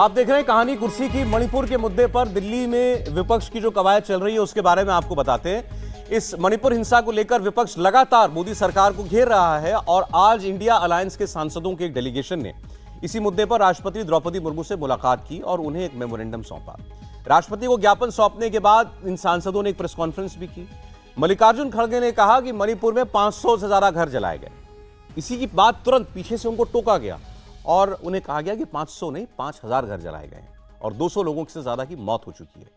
आप देख रहे हैं कहानी कुर्सी की मणिपुर के मुद्दे पर दिल्ली में विपक्ष की जो कवायद चल रही है उसके बारे में आपको बताते हैं इस मणिपुर हिंसा को लेकर विपक्ष लगातार मोदी सरकार को घेर रहा है और आज इंडिया अलायंस के सांसदों के एक डेलीगेशन ने इसी मुद्दे पर राष्ट्रपति द्रौपदी मुर्मू से मुलाकात की और उन्हें एक मेमोरेंडम सौंपा राष्ट्रपति को ज्ञापन सौंपने के बाद इन सांसदों ने एक प्रेस कॉन्फ्रेंस भी की मल्लिकार्जुन खड़गे ने कहा कि मणिपुर में 500 से ज्यादा घर जलाए गए इसी की बात तुरंत पीछे से उनको टोका गया और उन्हें कहा गया कि 500 नहीं 5000 घर जलाए गए हैं और 200 लोगों से ज़्यादा की मौत हो चुकी है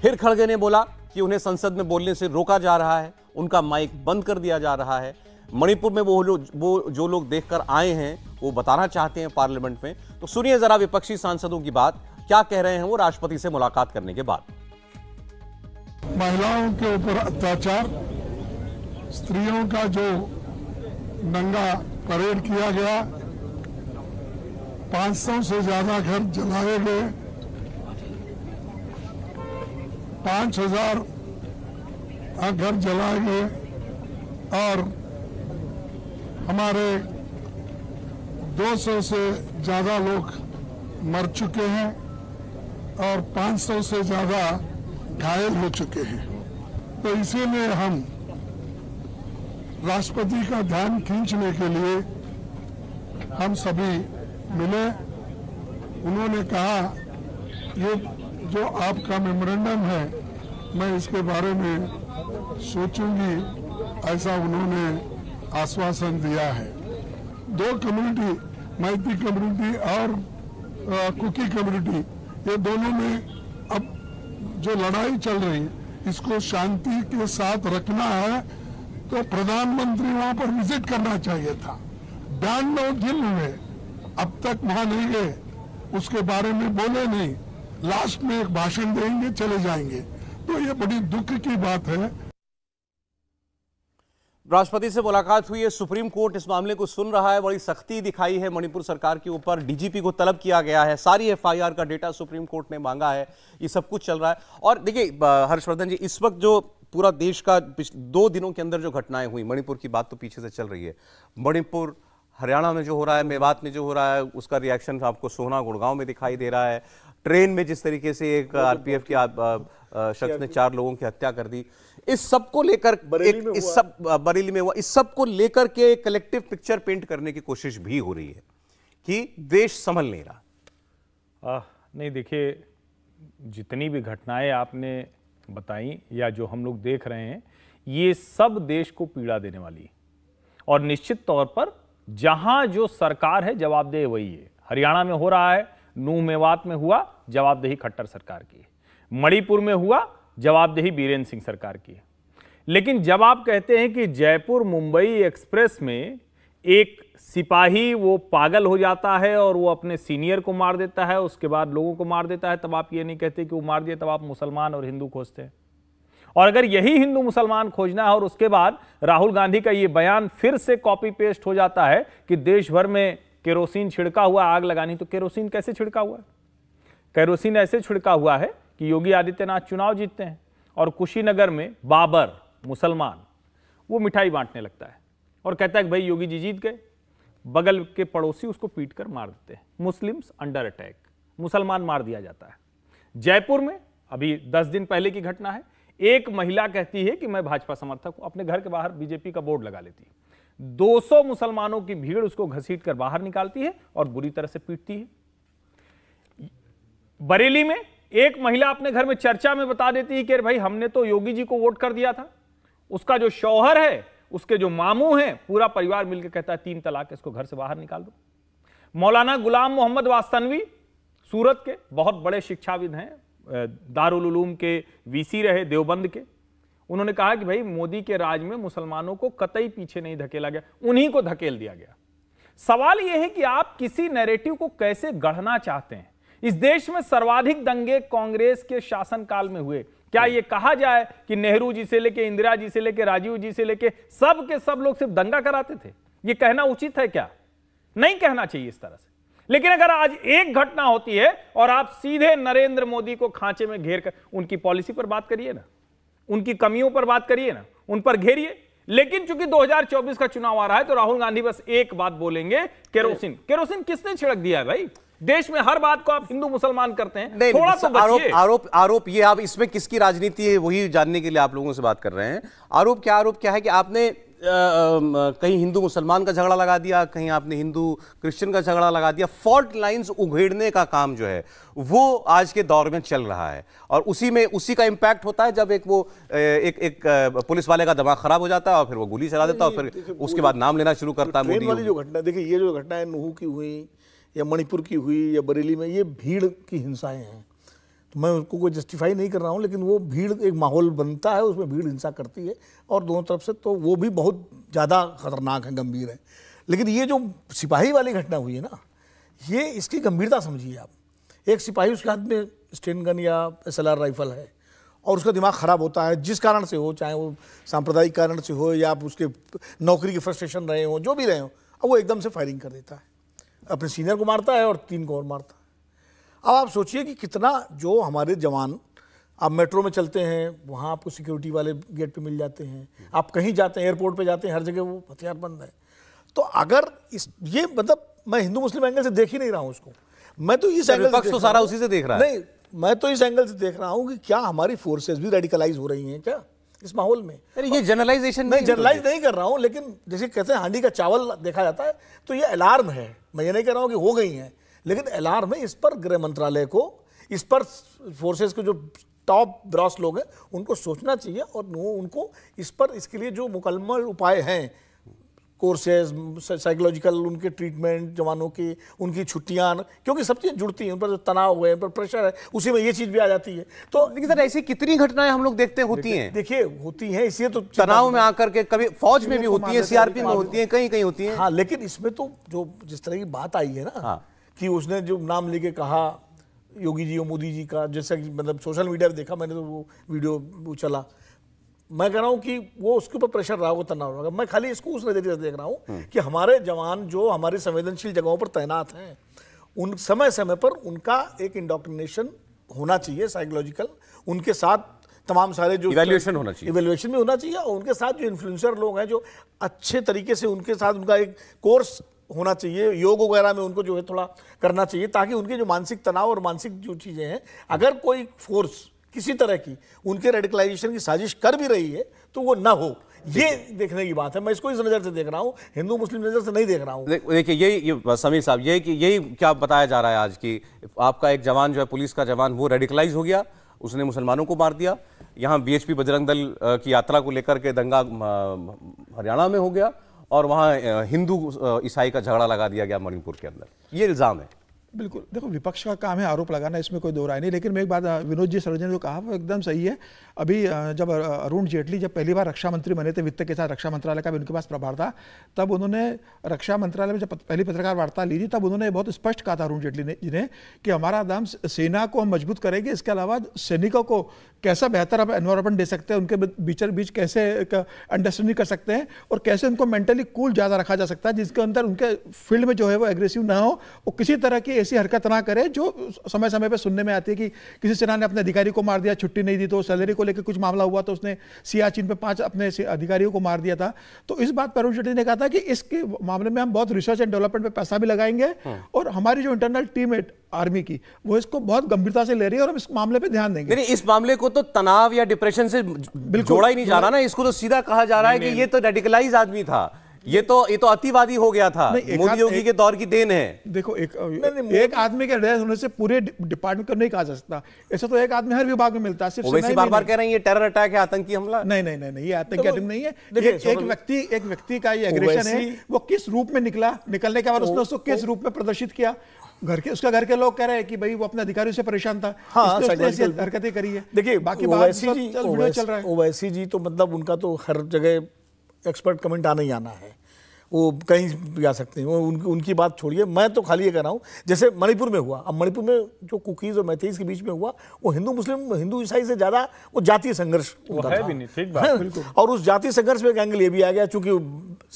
फिर खड़गे ने बोला कि उन्हें संसद में बोलने से रोका जा रहा है उनका माइक बंद कर दिया जा रहा है मणिपुर में वो लोग वो जो लोग देख आए हैं वो बताना चाहते हैं पार्लियामेंट में तो सुनिए ज़रा विपक्षी सांसदों की बात क्या कह रहे हैं वो राष्ट्रपति से मुलाकात करने के बाद महिलाओं के ऊपर अत्याचार स्त्रियों का जो नंगा परेड किया गया 500 से ज्यादा घर जलाए गए 5000 घर जलाए गए और हमारे 200 से ज्यादा लोग मर चुके हैं और 500 से ज्यादा घायल हो चुके हैं तो इसीलिए हम राष्ट्रपति का ध्यान खींचने के लिए हम सभी मिले उन्होंने कहा ये जो आपका मेमोरेंडम है मैं इसके बारे में सोचूंगी ऐसा उन्होंने आश्वासन दिया है दो कम्युनिटी मैती कम्युनिटी और आ, कुकी कम्युनिटी ये दोनों में अब जो लड़ाई चल रही है इसको शांति के साथ रखना है तो प्रधानमंत्री वहां पर विजिट करना चाहिए था बयानवे दिन हुए अब तक वहां नहीं गए उसके बारे में बोले नहीं लास्ट में एक भाषण देंगे चले जाएंगे तो ये बड़ी दुख की बात है राष्ट्रपति से मुलाकात हुई है सुप्रीम कोर्ट इस मामले को सुन रहा है बड़ी सख्ती दिखाई है मणिपुर सरकार के ऊपर डीजीपी को तलब किया गया है सारी एफआईआर का डेटा सुप्रीम कोर्ट ने मांगा है ये सब कुछ चल रहा है और देखिए हर्षवर्धन जी इस वक्त जो पूरा देश का दो दिनों के अंदर जो घटनाएं हुई मणिपुर की बात तो पीछे से चल रही है मणिपुर हरियाणा में जो हो रहा है मेवात में जो हो रहा है उसका रिएक्शन आपको सोना गुड़गांव में दिखाई दे रहा है ट्रेन में जिस तरीके से एक आरपीएफ के शख्स ने चार लोगों की हत्या कर दी इस सब को लेकर एक इस सब बरेली में हुआ इस सब को लेकर के कलेक्टिव पिक्चर पेंट करने की कोशिश भी हो रही है कि देश संभल नहीं रहा नहीं देखिए जितनी भी घटनाएं आपने बताई या जो हम लोग देख रहे हैं ये सब देश को पीड़ा देने वाली और निश्चित तौर पर जहां जो सरकार है जवाबदेह वही है हरियाणा में हो रहा है नू मेवात में हुआ जवाबदेही खट्टर सरकार की मणिपुर में हुआ जवाबदेही बीरेन्द्र सिंह सरकार की लेकिन जब आप कहते हैं कि जयपुर मुंबई एक्सप्रेस में एक सिपाही वो पागल हो जाता है और वो अपने सीनियर को मार देता है उसके बाद लोगों को मार देता है तब आप ये नहीं कहते कि वो मार दिया तब आप मुसलमान और हिंदू खोजते हैं और अगर यही हिंदू मुसलमान खोजना है और उसके बाद राहुल गांधी का ये बयान फिर से कॉपी पेस्ट हो जाता है कि देश भर में केरोसिन छिड़का हुआ आग लगानी तो केरोसिन कैसे छिड़का हुआ है केरोसिन ऐसे छिड़का हुआ है कि योगी आदित्यनाथ चुनाव जीतते हैं और कुशीनगर में बाबर मुसलमान वो मिठाई बांटने लगता है और कहता है कि भाई योगी जी जीत गए बगल के पड़ोसी उसको पीट कर मार देते हैं मुस्लिम्स अंडर अटैक मुसलमान मार दिया जाता है जयपुर में अभी 10 दिन पहले की घटना है एक महिला कहती है कि मैं भाजपा समर्थक हूं अपने घर के बाहर बीजेपी का बोर्ड लगा लेती है 200 मुसलमानों की भीड़ उसको घसीट कर बाहर निकालती है और बुरी तरह से पीटती है बरेली में एक महिला अपने घर में चर्चा में बता देती है कि भाई हमने तो योगी जी को वोट कर दिया था उसका जो शौहर है उसके जो मामू हैं पूरा परिवार मिलकर कहता है तीन तलाक इसको घर से बाहर निकाल दो मौलाना गुलाम मोहम्मद वास्तनवी सूरत के बहुत बड़े शिक्षाविद हैं दारूम के वीसी रहे देवबंद के उन्होंने कहा कि भाई मोदी के राज में मुसलमानों को कतई पीछे नहीं धकेला गया उन्हीं को धकेल दिया गया सवाल यह है कि आप किसी नैरेटिव को कैसे गढ़ना चाहते हैं इस देश में सर्वाधिक दंगे कांग्रेस के शासनकाल में हुए क्या यह कहा जाए कि नेहरू जी से लेके इंदिरा जी से लेके राजीव जी से लेके सब के सब लोग सिर्फ दंगा कराते थे यह कहना उचित है क्या नहीं कहना चाहिए इस तरह से लेकिन अगर आज एक घटना होती है और आप सीधे नरेंद्र मोदी को खांचे में घेर कर उनकी पॉलिसी पर बात करिए ना उनकी कमियों पर बात करिए ना उन पर घेरिए लेकिन चूंकि 2024 का चुनाव आ रहा है तो राहुल गांधी बस एक बात बोलेंगे केरोसिन केरोसिन किसने छिड़क दिया है भाई देश में हर बात को आप हिंदू मुसलमान करते हैं नहीं, थोड़ा तो आरोप आरोप आरोप ये आप इसमें किसकी राजनीति है वही जानने के लिए आप लोगों से बात कर रहे हैं आरोप क्या आरोप क्या है कि आपने कहीं हिंदू मुसलमान का झगड़ा लगा दिया कहीं आपने हिंदू क्रिश्चियन का झगड़ा लगा दिया फॉल्ट लाइंस उघेड़ने का काम जो है वो आज के दौर में चल रहा है और उसी में उसी का इम्पैक्ट होता है जब एक वो एक एक पुलिस वाले का दिमाग खराब हो जाता है और फिर वो गोली चला देता है और फिर उसके बाद नाम लेना शुरू करता है मोदी जो घटना देखिए ये जो घटनाएं नूह की हुई या मणिपुर की हुई या बरेली में ये भीड़ की हिंसाएं हैं तो मैं उसको कोई जस्टिफाई नहीं कर रहा हूँ लेकिन वो भीड़ एक माहौल बनता है उसमें भीड़ हिंसा करती है और दोनों तरफ से तो वो भी बहुत ज़्यादा खतरनाक है गंभीर है लेकिन ये जो सिपाही वाली घटना हुई है ना ये इसकी गंभीरता समझिए आप एक सिपाही उसके हाथ में स्टेन गन या एस राइफल है और उसका दिमाग ख़राब होता है जिस कारण से हो चाहे वो सांप्रदायिक कारण से हो या आप उसके नौकरी की फ्रस्ट्रेशन रहे हो जो भी रहे हो अब वो एकदम से फायरिंग कर देता है अपने सीनियर को मारता है और तीन को और मारता है अब आप सोचिए कि कितना जो हमारे जवान आप मेट्रो में चलते हैं वहाँ आपको सिक्योरिटी वाले गेट पे मिल जाते हैं आप कहीं जाते हैं एयरपोर्ट पे जाते हैं हर जगह वो हथियार बंद है तो अगर इस ये मतलब मैं हिंदू मुस्लिम एंगल से देख ही नहीं रहा हूँ उसको मैं तो इस एंगल अच्छा, से तो सारा उसी से देख रहा हूँ नहीं मैं तो इस एंगल से देख रहा हूँ कि क्या हमारी फोर्सेज भी रेडिकलाइज हो रही हैं क्या इस माहौल में अरे ये जनरलाइजेशन नहीं जनरलाइज नहीं कर रहा हूँ लेकिन जैसे कहते हैं हांडी का चावल देखा जाता है तो ये अलार्म है मैं ये नहीं कह रहा हूँ कि हो गई हैं लेकिन एल में इस पर गृह मंत्रालय को इस पर फोर्सेस के जो टॉप ब्रॉस लोग हैं उनको सोचना चाहिए और उनको इस पर इसके लिए जो मुकम्मल उपाय हैं कोर्सेज साइकोलॉजिकल उनके ट्रीटमेंट जवानों की उनकी छुट्टियाँ क्योंकि सब चीज़ें जुड़ती हैं उन पर जो तनाव हुए उन पर प्रेशर है उसी में ये चीज़ भी आ जाती है तो लेकिन सर ऐसी कितनी घटनाएं हम लोग देखते होती हैं देखिए होती हैं इसलिए तो तनाव में आकर के कभी फौज में भी तो होती है सीआरपी में होती है कहीं कहीं होती है हाँ लेकिन इसमें तो जो जिस तरह की बात आई है ना हाँ। कि उसने जो नाम लेके कहा योगी जी और मोदी जी का जैसा कि मतलब सोशल मीडिया पर देखा मैंने तो वो वीडियो वो चला मैं कह रहा हूँ कि वो उसके ऊपर प्रेशर रहा होगा तनाव रहा मैं खाली इसको उस नज़रिए से देख रहा हूँ हम्म। कि हमारे जवान जो हमारे संवेदनशील जगहों पर तैनात हैं उन समय समय पर उनका एक इंडोक्ट्रिनेशन होना चाहिए साइकोलॉजिकल उनके साथ तमाम सारे जो इवेल्युएशन होना चाहिए इवेल्युएशन भी होना चाहिए और उनके साथ जो इन्फ्लुएंसर लोग हैं जो अच्छे तरीके से उनके साथ उनका एक कोर्स होना चाहिए योग वगैरह में उनको जो है थोड़ा करना चाहिए ताकि उनके जो मानसिक तनाव और मानसिक जो चीज़ें हैं अगर कोई फोर्स किसी तरह की उनके रेडिकलाइजेशन की साजिश कर भी रही है तो वो ना हो ये देखने की बात है मैं इसको इस नज़र से देख रहा हूँ हिंदू मुस्लिम नज़र से नहीं देख रहा हूँ देखिए यही समीर साहब यही कि यही क्या बताया जा रहा है आज की आपका एक जवान जो है पुलिस का जवान वो रेडिकलाइज हो गया उसने मुसलमानों को मार दिया यहाँ बीएचपी बजरंग दल की यात्रा को लेकर के दंगा हरियाणा में हो गया और वहाँ हिंदू ईसाई का झगड़ा लगा दिया गया मणिपुर के अंदर ये इल्ज़ाम है बिल्कुल देखो विपक्ष का काम है आरोप लगाना इसमें कोई दो राय नहीं लेकिन मैं एक बात विनोद जी सरोजन ने जो कहा वो एकदम सही है अभी जब अरुण जेटली जब पहली बार रक्षा मंत्री बने थे वित्त के साथ रक्षा मंत्रालय का भी उनके पास प्रभार था तब उन्होंने रक्षा मंत्रालय में जब पहली पत्रकार वार्ता ली थी तब उन्होंने बहुत स्पष्ट कहा था अरुण जेटली ने जिन्हें कि हमारा दाम सेना को हम मजबूत करेंगे इसके अलावा सैनिकों को कैसा बेहतर आप एनवायरमेंट दे सकते हैं उनके बीच बीच कैसे अंडरस्टैंडिंग कर सकते हैं और कैसे उनको मेंटली कूल ज़्यादा रखा जा सकता है जिसके अंदर उनके फील्ड में जो है वो एग्रेसिव ना हो वो किसी तरह की ऐसी हरकत ना करे जो समय समय पर सुनने में आती है कि किसी सेना ने अपने अधिकारी को मार दिया छुट्टी नहीं दी तो सैलरी को लेकर कुछ मामला हुआ तो उसने सियाचिन पे पांच अपने अधिकारियों को मार दिया था तो इस बात पर अरुण ने कहा था कि इसके मामले में हम बहुत रिसर्च एंड डेवलपमेंट पर पैसा भी लगाएंगे हाँ। और हमारी जो इंटरनल टीम है आर्मी की वो इसको बहुत गंभीरता से ले रही है और हम इस मामले पे ध्यान देंगे नहीं इस मामले को तो तनाव या डिप्रेशन से जोड़ा ही नहीं जा रहा ना इसको तो सीधा कहा जा रहा है कि ये तो रेडिकलाइज आदमी था ये तो ये तो अतिवादी हो गया था मोदी योगी के दौर की देन है देखो एक नहीं, नहीं, एक आदमी के रिटायर होने से पूरे डिपार्टमेंट को नहीं कहा जा सकता ऐसा तो एक आदमी हर विभाग में मिलता सिर्फ वैसे बार बार कह रहे हैं ये टेरर अटैक है आतंकी हमला नहीं नहीं नहीं ये आतंकी अटैक तो नहीं है एक व्यक्ति एक व्यक्ति का ये एग्रेशन है वो किस रूप में निकला निकलने के बाद तो उसने उसको किस रूप में प्रदर्शित किया घर के उसका घर के लोग कह रहे हैं कि भाई वो अपने अधिकारियों से परेशान था हाँ, हरकतें करी है देखिए बाकी ओवैसी जी चल रहा है ओवैसी जी तो मतलब उनका तो हर जगह एक्सपर्ट कमेंट आना ही आना है वो कहीं भी आ सकते हैं वो उनकी उनकी बात छोड़िए मैं तो खाली ये कह रहा हूँ जैसे मणिपुर में हुआ अब मणिपुर में जो कुकीज़ और मैथीज़ के बीच में हुआ वो हिंदू मुस्लिम हिंदू ईसाई से ज़्यादा वो जातीय संघर्ष उनका था। भी नहीं, ठीक बात, और उस जातीय संघर्ष में एक एंगल ये भी आ गया चूँकि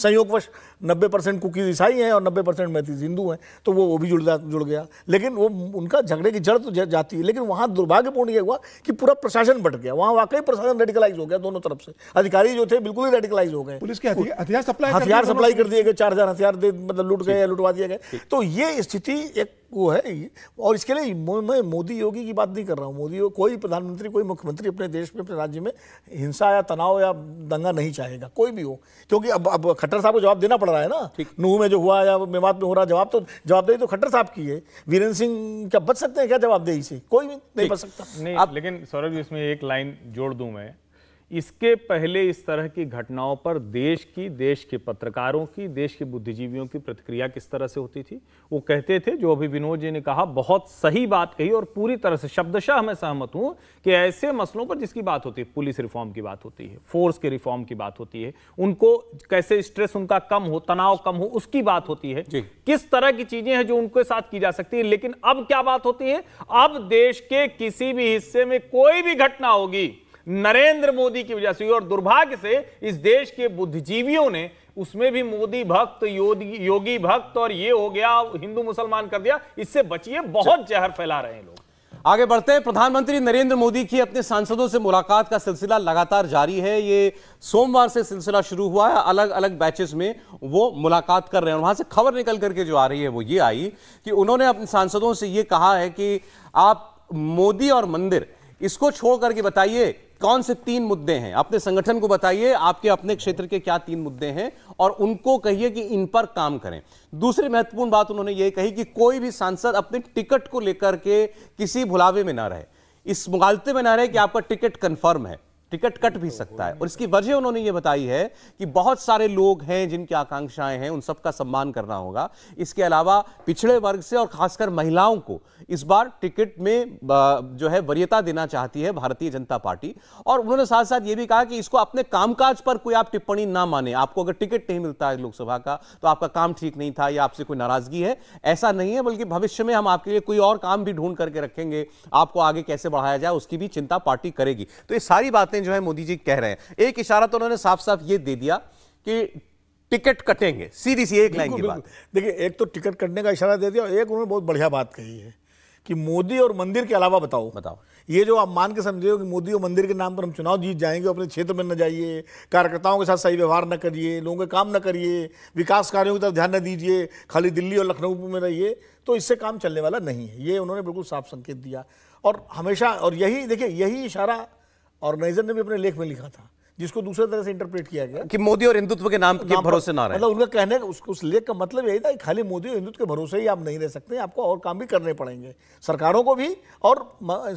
संयोगवश नब्बे परसेंट कुकीज़ ईसाई हैं और नब्बे परसेंट मैतीस हिंदू हैं तो वो वो भी जुड़ जुड़ गया लेकिन वो उनका झगड़े की जड़ तो जाती है लेकिन वहाँ दुर्भाग्यपूर्ण ये हुआ कि पूरा प्रशासन बट गया वहाँ वाकई प्रशासन रेडिकलाइज हो गया दोनों तरफ से अधिकारी जो थे बिल्कुल ही रेडिकलाइज हो गए पुलिस के हथियार सप्लाई हथियार सप्लाई कर दिए गए चार हथियार मतलब लुट गए लुटवा दिए गए तो ये स्थिति एक वो है और इसके लिए मैं मोदी योगी की बात नहीं कर रहा हूँ मोदी कोई प्रधानमंत्री कोई मुख्यमंत्री अपने देश में अपने राज्य में हिंसा या तनाव या दंगा नहीं चाहेगा कोई भी हो क्योंकि अब अब खट्टर साहब को जवाब देना पड़ रहा है ना नूह में जो हुआ या मेवात में हो रहा जवाब तो जवाबदेही तो खट्टर साहब की है वीरेंद्र सिंह क्या बच सकते हैं क्या जवाबदेही से कोई भी नहीं बच सकता नहीं लेकिन सौरभ जी इसमें एक लाइन जोड़ दूँ मैं इसके पहले इस तरह की घटनाओं पर देश की देश के पत्रकारों की देश के बुद्धिजीवियों की प्रतिक्रिया किस तरह से होती थी वो कहते थे जो अभी विनोद जी ने कहा बहुत सही बात कही और पूरी तरह से शब्दशाह मैं सहमत हूँ कि ऐसे मसलों पर जिसकी बात होती है पुलिस रिफॉर्म की बात होती है फोर्स के रिफॉर्म की बात होती है उनको कैसे स्ट्रेस उनका कम हो तनाव कम हो उसकी बात होती है किस तरह की चीजें हैं जो उनके साथ की जा सकती है लेकिन अब क्या बात होती है अब देश के किसी भी हिस्से में कोई भी घटना होगी नरेंद्र मोदी की वजह से और दुर्भाग्य से इस देश के बुद्धिजीवियों ने उसमें भी मोदी भक्त योगी भक्त और ये हो गया हिंदू मुसलमान कर दिया इससे बचिए बहुत जहर फैला रहे हैं लोग आगे बढ़ते हैं प्रधानमंत्री नरेंद्र मोदी की अपने सांसदों से मुलाकात का सिलसिला लगातार जारी है ये सोमवार से सिलसिला शुरू हुआ है अलग अलग बैचेस में वो मुलाकात कर रहे हैं वहां से खबर निकल करके जो आ रही है वो ये आई कि उन्होंने अपने सांसदों से ये कहा है कि आप मोदी और मंदिर इसको छोड़ करके बताइए कौन से तीन मुद्दे हैं अपने संगठन को बताइए आपके अपने क्षेत्र के क्या तीन मुद्दे हैं और उनको कहिए कि इन पर काम करें दूसरी महत्वपूर्ण बात उन्होंने ये कही कि कोई भी सांसद अपने टिकट को लेकर के किसी भुलावे में ना रहे इस मुगालते में ना रहे कि आपका टिकट कंफर्म है टिकट कट भी सकता है और इसकी वजह उन्होंने ये बताई है कि बहुत सारे लोग हैं जिनकी आकांक्षाएं हैं उन सबका सम्मान करना होगा इसके अलावा पिछड़े वर्ग से और खासकर महिलाओं को इस बार टिकट में जो है वरीयता देना चाहती है भारतीय जनता पार्टी और उन्होंने साथ साथ ये भी कहा कि इसको अपने कामकाज पर कोई आप टिप्पणी ना माने आपको अगर टिकट नहीं मिलता है लोकसभा का तो आपका काम ठीक नहीं था या आपसे कोई नाराजगी है ऐसा नहीं है बल्कि भविष्य में हम आपके लिए कोई और काम भी ढूंढ करके रखेंगे आपको आगे कैसे बढ़ाया जाए उसकी भी चिंता पार्टी करेगी तो ये सारी बातें जो है मोदी जी कह रहे हैं एक इशारा तो उन्होंने साफ साफ ये दे दिया कि टिकट कटेंगे सीधी सी एक लाइन की बात देखिए एक तो टिकट कटने का इशारा दे दिया और एक उन्होंने बहुत बढ़िया बात कही है कि मोदी और मंदिर के अलावा बताओ बताओ ये जो आप मान के समझे हो कि मोदी और मंदिर के नाम पर हम चुनाव जीत जाएंगे अपने क्षेत्र में न जाइए कार्यकर्ताओं के साथ सही व्यवहार न करिए लोगों के काम न करिए विकास कार्यों की तरफ ध्यान न दीजिए खाली दिल्ली और लखनऊ में रहिए तो इससे काम चलने वाला नहीं है ये उन्होंने बिल्कुल साफ संकेत दिया और हमेशा और यही देखिए यही इशारा और ने भी अपने लेख में लिखा था जिसको दूसरे तरह से इंटरप्रेट किया गया कि मोदी और हिंदुत्व के नाम, नाम के भरोसे ना रहे मतलब उनका कहने उस, उस लेख का मतलब यही था कि खाली मोदी और हिंदुत्व के भरोसे ही आप नहीं रह सकते आपको और काम भी करने पड़ेंगे सरकारों को भी और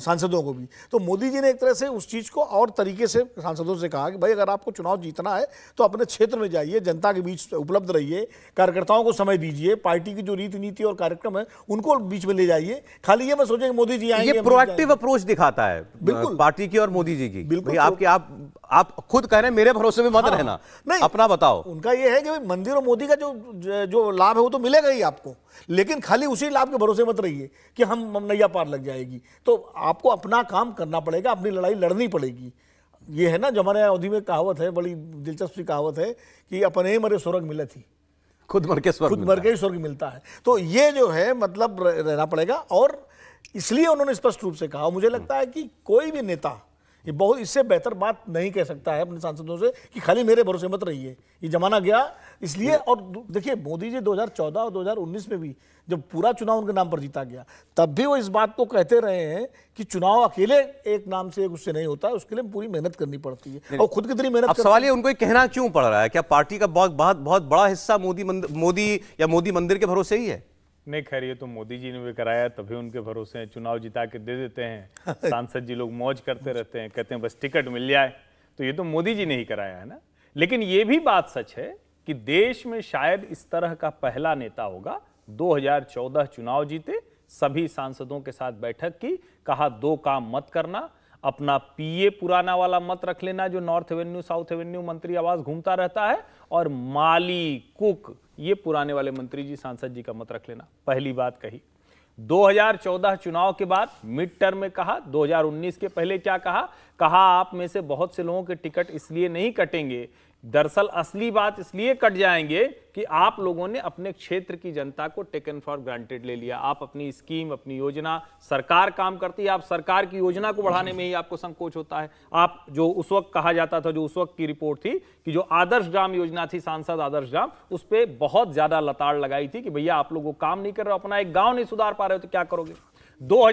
सांसदों को भी तो मोदी जी ने एक तरह से उस चीज़ को और तरीके से सांसदों से कहा कि भाई अगर आपको चुनाव जीतना है तो अपने क्षेत्र में जाइए जनता के बीच उपलब्ध रहिए कार्यकर्ताओं को समय दीजिए पार्टी की जो रीति नीति और कार्यक्रम है उनको बीच में ले जाइए खाली ये मैं सोचे मोदी जी आएंगे प्रोएक्टिव अप्रोच दिखाता है बिल्कुल पार्टी की और मोदी जी की बिल्कुल आपके तो- आप आप खुद कह रहे हैं मेरे भरोसे में मत हाँ, रहना नहीं अपना बताओ उनका यह है कि मंदिर और मोदी का जो जो लाभ है वो तो मिलेगा ही आपको लेकिन खाली उसी लाभ के भरोसे मत रहिए कि हम नैया पार लग जाएगी तो आपको अपना काम करना पड़ेगा अपनी लड़ाई लड़नी पड़ेगी ये है ना जो हमारे अवधि में कहावत है बड़ी दिलचस्प कहावत है कि अपने मरे स्वर्ग मिले थी खुद मर के स्वर्ग खुद मर के ही स्वर्ग मिलता है तो ये जो है मतलब रहना पड़ेगा और इसलिए उन्होंने स्पष्ट रूप से कहा मुझे लगता है कि कोई भी नेता ये बहुत इससे बेहतर बात नहीं कह सकता है अपने सांसदों से कि खाली मेरे भरोसे मत रहिए ये जमाना गया इसलिए और देखिए मोदी जी 2014 और 2019 में भी जब पूरा चुनाव उनके नाम पर जीता गया तब भी वो इस बात को कहते रहे हैं कि चुनाव अकेले एक नाम से एक उससे नहीं होता उसके लिए पूरी मेहनत करनी पड़ती है और खुद कितनी मेहनत सवाल ये उनको कहना क्यों पड़ रहा है क्या पार्टी का बहुत बहुत बहुत बड़ा हिस्सा मोदी मोदी या मोदी मंदिर के भरोसे ही है नहीं खैर ये तो मोदी जी ने भी कराया तभी उनके भरोसे चुनाव जिता के दे देते हैं सांसद जी लोग मौज करते रहते हैं कहते हैं बस टिकट मिल जाए तो ये तो मोदी जी ने ही कराया है ना लेकिन ये भी बात सच है कि देश में शायद इस तरह का पहला नेता होगा 2014 चुनाव जीते सभी सांसदों के साथ बैठक की कहा दो काम मत करना अपना पीए पुराना वाला मत रख लेना जो नॉर्थ एवेन्यू साउथ एवेन्यू मंत्री आवास घूमता रहता है और माली कुक ये पुराने वाले मंत्री जी सांसद जी का मत रख लेना पहली बात कही 2014 चुनाव के बाद मिड टर्म में कहा 2019 के पहले क्या कहा कहा आप में से बहुत से लोगों के टिकट इसलिए नहीं कटेंगे दरअसल असली बात इसलिए कट जाएंगे कि आप लोगों ने अपने क्षेत्र की जनता को टेकन फॉर ग्रांटेड ले लिया आप अपनी स्कीम अपनी योजना सरकार काम करती है आप सरकार की योजना को बढ़ाने में ही आपको संकोच होता है आप जो उस वक्त कहा जाता था जो उस वक्त की रिपोर्ट थी कि जो आदर्श ग्राम योजना थी सांसद आदर्श ग्राम उस पर बहुत ज्यादा लताड़ लगाई थी कि भैया आप लोग वो काम नहीं कर रहे हो अपना एक गाँव नहीं सुधार पा रहे हो तो क्या करोगे दो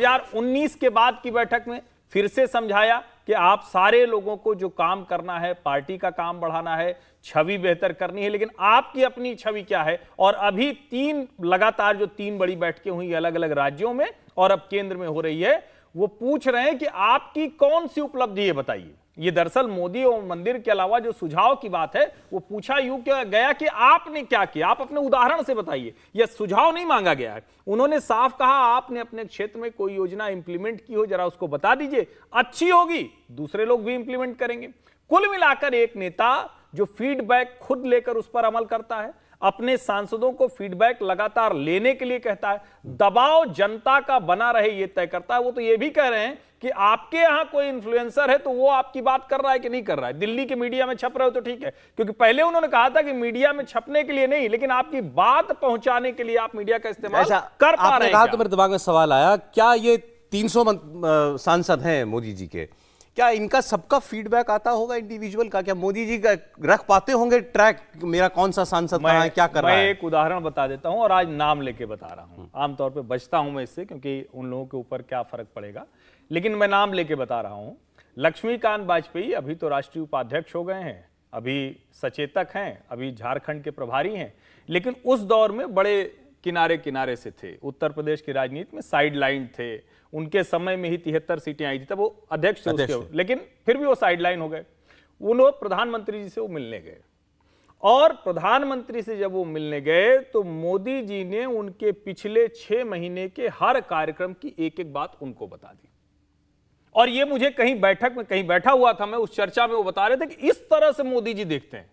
के बाद की बैठक में फिर से समझाया कि आप सारे लोगों को जो काम करना है पार्टी का काम बढ़ाना है छवि बेहतर करनी है लेकिन आपकी अपनी छवि क्या है और अभी तीन लगातार जो तीन बड़ी बैठकें हुई अलग अलग राज्यों में और अब केंद्र में हो रही है वो पूछ रहे हैं कि आपकी कौन सी उपलब्धि है बताइए ये दरअसल मोदी और मंदिर के अलावा जो सुझाव की बात है वो पूछा यू क्या गया कि आपने क्या किया आप अपने उदाहरण से बताइए यह सुझाव नहीं मांगा गया है उन्होंने साफ कहा आपने अपने क्षेत्र में कोई योजना इंप्लीमेंट की हो जरा उसको बता दीजिए अच्छी होगी दूसरे लोग भी इंप्लीमेंट करेंगे कुल मिलाकर एक नेता जो फीडबैक खुद लेकर उस पर अमल करता है अपने सांसदों को फीडबैक लगातार लेने के लिए कहता है दबाव जनता का बना रहे ये तय करता है वो तो ये भी कह रहे हैं कि आपके यहां कोई इन्फ्लुएंसर है तो वो आपकी बात कर रहा है कि नहीं कर रहा है दिल्ली के मीडिया में छप रहे हो तो ठीक है क्योंकि पहले उन्होंने कहा था कि मीडिया में छपने के लिए नहीं लेकिन आपकी बात पहुंचाने के लिए आप मीडिया का इस्तेमाल अच्छा, कर पा रहे हैं तो मेरे दिमाग में सवाल आया क्या ये तीन सांसद हैं मोदी जी के क्या इनका सबका फीडबैक आता होगा इंडिविजुअल का क्या मोदी जी का रख पाते होंगे ट्रैक मेरा कौन सा सांसद है क्या कर रहा है एक उदाहरण बता देता हूँ और आज नाम लेके बता रहा हूँ आमतौर पर बचता हूं मैं इससे क्योंकि उन लोगों के ऊपर क्या फर्क पड़ेगा लेकिन मैं नाम लेके बता रहा हूँ लक्ष्मीकांत वाजपेयी अभी तो राष्ट्रीय उपाध्यक्ष हो गए हैं अभी सचेतक हैं अभी झारखंड के प्रभारी हैं लेकिन उस दौर में बड़े किनारे किनारे से थे उत्तर प्रदेश की राजनीति में साइड लाइन थे उनके समय में ही तिहत्तर सीटें आई थी तब वो अध्यक्ष थे लेकिन फिर भी वो साइड लाइन हो गए वो लोग प्रधानमंत्री जी से वो मिलने गए और प्रधानमंत्री से जब वो मिलने गए तो मोदी जी ने उनके पिछले छह महीने के हर कार्यक्रम की एक एक बात उनको बता दी और ये मुझे कहीं बैठक में कहीं बैठा हुआ था मैं उस चर्चा में वो बता रहे थे कि इस तरह से मोदी जी देखते हैं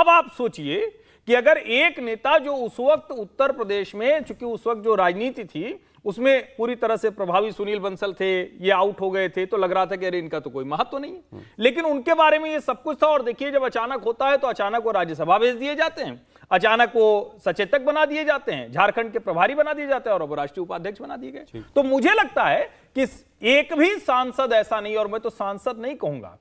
अब आप सोचिए कि अगर एक नेता जो उस वक्त उत्तर प्रदेश में चूंकि उस वक्त जो राजनीति थी उसमें पूरी तरह से प्रभावी सुनील बंसल थे ये आउट हो गए थे तो लग रहा था कि अरे इनका तो कोई महत्व तो नहीं है लेकिन उनके बारे में ये सब कुछ था और देखिए जब अचानक होता है तो अचानक वो राज्यसभा भेज दिए जाते हैं अचानक वो सचेतक बना दिए जाते हैं झारखंड के प्रभारी बना दिए जाते हैं और अब राष्ट्रीय उपाध्यक्ष बना दिए गए तो मुझे लगता है कि एक भी सांसद ऐसा नहीं और मैं तो सांसद नहीं कहूंगा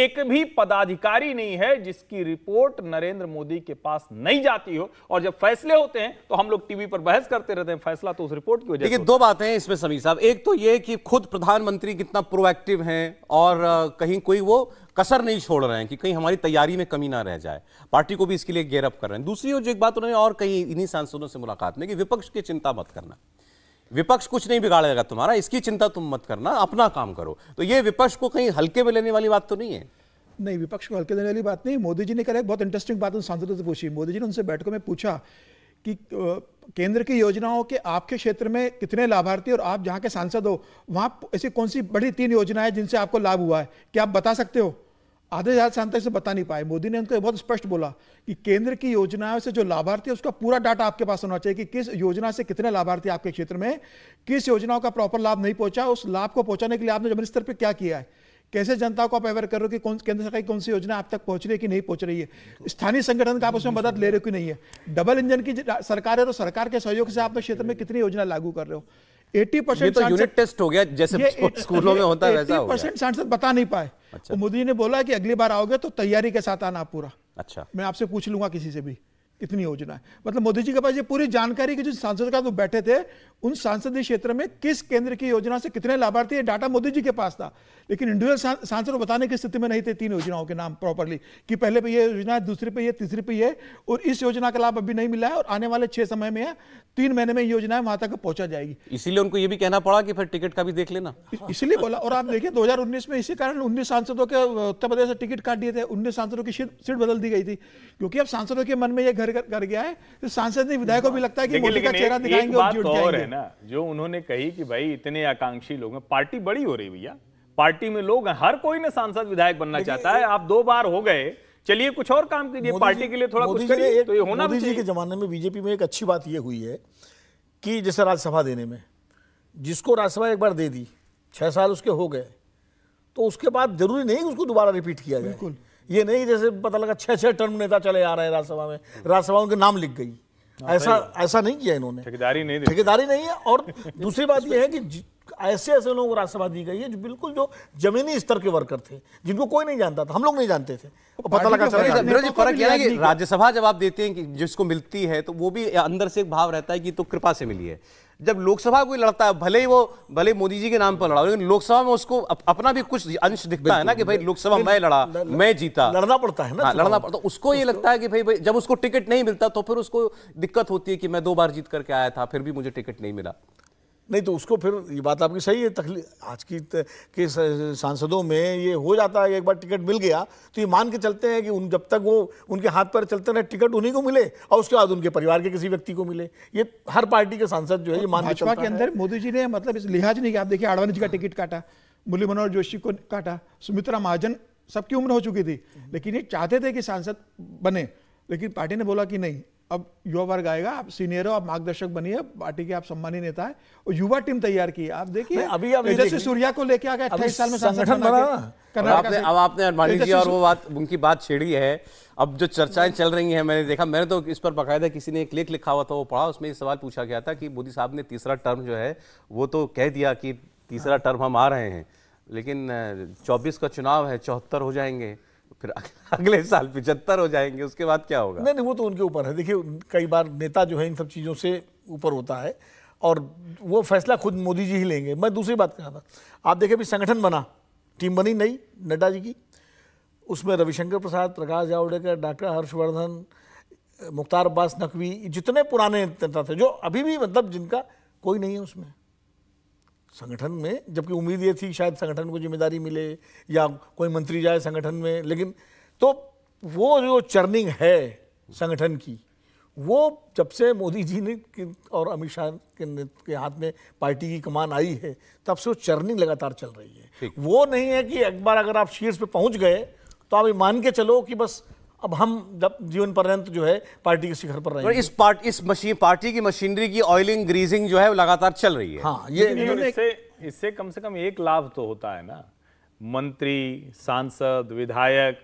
एक भी पदाधिकारी नहीं है जिसकी रिपोर्ट नरेंद्र मोदी के पास नहीं जाती हो और जब फैसले होते हैं तो हम लोग टीवी पर बहस करते रहते हैं फैसला तो उस रिपोर्ट की वजह से दो बातें हैं इसमें समीर साहब एक तो ये कि खुद प्रधानमंत्री कितना प्रोएक्टिव हैं और कहीं कोई वो कसर नहीं छोड़ रहे हैं कि कहीं हमारी तैयारी में कमी ना रह जाए पार्टी को भी इसके लिए गेरअप कर रहे हैं दूसरी ओर जो एक बात उन्होंने और कहीं इन्हीं सांसदों से मुलाकात में कि विपक्ष की चिंता मत करना विपक्ष कुछ नहीं बिगाड़ेगा तुम्हारा इसकी चिंता तुम मत करना अपना काम करो तो ये विपक्ष को कहीं हल्के में लेने वाली बात तो नहीं है नहीं विपक्ष को हल्के देने वाली बात नहीं मोदी जी ने कहा बहुत इंटरेस्टिंग बात उन सांसदों से पूछी मोदी जी ने उनसे बैठकों में पूछा कि केंद्र की योजनाओं के आपके क्षेत्र में कितने लाभार्थी और आप जहाँ के सांसद हो वहाँ ऐसी कौन सी बड़ी तीन योजना है जिनसे आपको लाभ हुआ है क्या आप बता सकते हो आधे ज्यादा जनता इसे बता नहीं पाए मोदी ने उनको बहुत स्पष्ट बोला कि केंद्र की योजनाओं से जो लाभार्थी है उसका पूरा डाटा आपके पास होना चाहिए कि किस योजना से कितने लाभार्थी आपके क्षेत्र में किस योजनाओं का प्रॉपर लाभ नहीं पहुंचा उस लाभ को पहुंचाने के लिए आपने जमीन स्तर पर क्या किया है कैसे जनता को आप अवेयर करो कि कौन केंद्र सरकार की कौन सी योजना आप तक पहुंच रही है कि नहीं पहुंच रही है स्थानीय संगठन का आप उसमें मदद ले रहे हो कि नहीं है डबल इंजन की सरकार है तो सरकार के सहयोग से आपने क्षेत्र में कितनी योजना लागू कर रहे हो एटी परसेंट तो यूनिट टेस्ट हो गया जैसे स्कूलों में होता है परसेंट सांसद बता नहीं पाए अच्छा। तो मोदी ने बोला कि अगली बार आओगे तो तैयारी के साथ आना पूरा अच्छा मैं आपसे पूछ लूंगा किसी से भी इतनी योजना है मतलब मोदी जी के पास ये पूरी जानकारी कि जो सांसद का जो बैठे थे उन सांसदीय क्षेत्र में किस केंद्र की योजना से कितने लाभार्थी ये डाटा मोदी जी के पास था लेकिन इंडिविजुअल सांसद बताने की स्थिति में नहीं थे तीन योजनाओं के नाम प्रॉपरली कि पहले पे ये योजना है दूसरी पे ये तीसरी पे ये और इस योजना का लाभ अभी नहीं मिला है और आने वाले छह समय में तीन महीने में योजना वहां तक पहुंचा जाएगी इसीलिए उनको ये भी कहना पड़ा कि फिर टिकट का भी देख लेना इसलिए बोला और आप देखिए 2019 में इसी कारण 19 सांसदों के उत्तर प्रदेश से टिकट काट दिए थे 19 सांसदों की सीट बदल दी गई थी क्योंकि अब सांसदों के मन में यह घर कर, कर गया है तो सांसद ने विधायक को भी लगता है कि मोदी का चेहरा दिखाएंगे और जुट जाएंगे है ना जो उन्होंने कही कि भाई इतने आकांक्षी लोग हैं पार्टी बड़ी हो रही भैया पार्टी में लोग हर कोई ना सांसद विधायक बनना चाहता है आप दो बार हो गए चलिए कुछ और काम कीजिए पार्टी के लिए थोड़ा कुछ करिए तो ये होना मोदी जी के जमाने में बीजेपी में एक अच्छी बात ये हुई है कि जैसे राज्यसभा देने में जिसको राज्यसभा एक बार दे दी छह साल उसके हो गए तो उसके बाद जरूरी नहीं उसको दोबारा रिपीट किया जाए बिल्कुल ये नहीं जैसे पता लगा छह छह टर्म नेता चले आ रहे हैं राज्यसभा में राज्यसभा उनके नाम लिख गई हाँ, ऐसा ऐसा नहीं किया इन्होंने ठेकेदारी नहीं ठेकेदारी नहीं है और दूसरी बात यह है कि ऐसे ऐसे लोगों को राज्यसभा दी गई है जो बिल्कुल जो जमीनी स्तर के वर्कर थे जिनको कोई नहीं जानता था हम लोग नहीं जानते थे पता लगा चला राज्यसभा जवाब देते हैं कि जिसको मिलती है तो वो भी अंदर से एक भाव रहता है कि तो कृपा से मिली है जब लोकसभा कोई लड़ता है भले ही वो भले मोदी जी के नाम पर लड़ा लेकिन लोकसभा में उसको अप, अपना भी कुछ अंश दिखता है ना कि भाई लोकसभा मैं लड़ा मैं जीता लड़ना पड़ता है ना हाँ, लड़ना पड़ता उसको ये लगता है कि भाई भाई जब उसको टिकट नहीं मिलता तो फिर उसको दिक्कत होती है कि मैं दो बार जीत करके आया था फिर भी मुझे टिकट नहीं मिला नहीं तो उसको फिर ये बात आपकी सही है तकलीफ आज की त, के सांसदों में ये हो जाता है एक बार टिकट मिल गया तो ये मान के चलते हैं कि उन जब तक वो उनके हाथ पर चलते रहे टिकट उन्हीं को मिले और उसके बाद उनके परिवार के किसी व्यक्ति को मिले ये हर पार्टी के सांसद जो है ये मान के चलता के अंदर मोदी जी ने मतलब इस लिहाज नहीं कि आप देखिए आडवाणी जी का टिकट काटा मुरली मनोहर जोशी को काटा सुमित्रा महाजन सबकी उम्र हो चुकी थी लेकिन ये चाहते थे कि सांसद बने लेकिन पार्टी ने बोला कि नहीं अब युवा वर्ग आएगा आप सीनियर हो आप मार्गदर्शक बनिए पार्टी के आप सम्मानी नेता है और युवा टीम तैयार की आप देखिए अभी अभी जैसे सूर्या को लेके आ गए अट्ठाईस साल में संगठन बना और आपने अब आपने अडवाणी जी और वो बात उनकी बात छेड़ी है अब जो चर्चाएं चल रही हैं मैंने देखा मैंने तो इस पर बकायदा किसी ने एक लेख लिखा हुआ था वो पढ़ा उसमें ये सवाल पूछा गया था कि मोदी साहब ने तीसरा टर्म जो है वो तो कह दिया कि तीसरा हाँ। टर्म हम आ रहे हैं लेकिन 24 का चुनाव है चौहत्तर हो जाएंगे फिर अगले साल पिचहत्तर हो जाएंगे उसके बाद क्या होगा नहीं नहीं वो तो उनके ऊपर है देखिए कई बार नेता जो है इन सब चीज़ों से ऊपर होता है और वो फैसला खुद मोदी जी ही लेंगे मैं दूसरी बात कह रहा था आप देखें अभी संगठन बना टीम बनी नई नड्डा जी की उसमें रविशंकर प्रसाद प्रकाश जावड़ेकर डॉक्टर हर्षवर्धन मुख्तार अब्बास नकवी जितने पुराने नेता थे जो अभी भी मतलब जिनका कोई नहीं है उसमें संगठन में जबकि उम्मीद ये थी शायद संगठन को जिम्मेदारी मिले या कोई मंत्री जाए संगठन में लेकिन तो वो जो चर्निंग है संगठन की वो जब से मोदी जी ने और अमित शाह के, के हाथ में पार्टी की कमान आई है तब से वो चर्निंग लगातार चल रही है वो नहीं है कि एक बार अगर आप शीर्ष पे पहुंच गए तो आप मान के चलो कि बस अब हम जब जीवन पर्यंत जो है पार्टी के शिखर पर रहे इस पार्ट इस मशीन पार्टी की मशीनरी की ऑयलिंग ग्रीजिंग जो है वो लगातार चल रही है हाँ ये इससे इससे कम से कम एक लाभ तो होता है ना मंत्री सांसद विधायक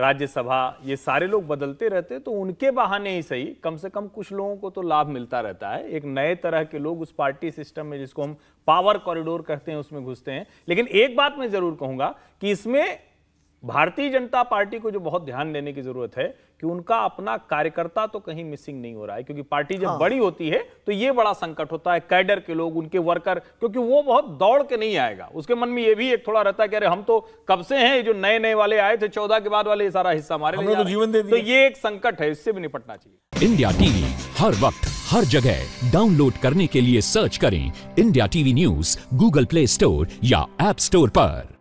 राज्यसभा ये सारे लोग बदलते रहते तो उनके बहाने ही सही कम से कम कुछ लोगों को तो लाभ मिलता रहता है एक नए तरह के लोग उस पार्टी सिस्टम में जिसको हम पावर कॉरिडोर कहते हैं उसमें घुसते हैं लेकिन एक बात मैं जरूर कहूंगा कि इसमें भारतीय जनता पार्टी को जो बहुत ध्यान देने की जरूरत है कि उनका अपना कार्यकर्ता तो कहीं मिसिंग नहीं हो रहा है क्योंकि पार्टी जब हाँ। बड़ी होती है तो ये बड़ा संकट होता है कैडर के लोग उनके वर्कर क्योंकि वो बहुत दौड़ के नहीं आएगा उसके मन में ये भी एक थोड़ा रहता है कि अरे हम तो कब से हैं जो नए नए वाले आए थे चौदह के बाद वाले सारा हिस्सा हमारे तो जीवन दे तो ये एक संकट है इससे भी निपटना चाहिए इंडिया टीवी हर वक्त हर जगह डाउनलोड करने के लिए सर्च करें India TV news Google Play Store या एप स्टोर पर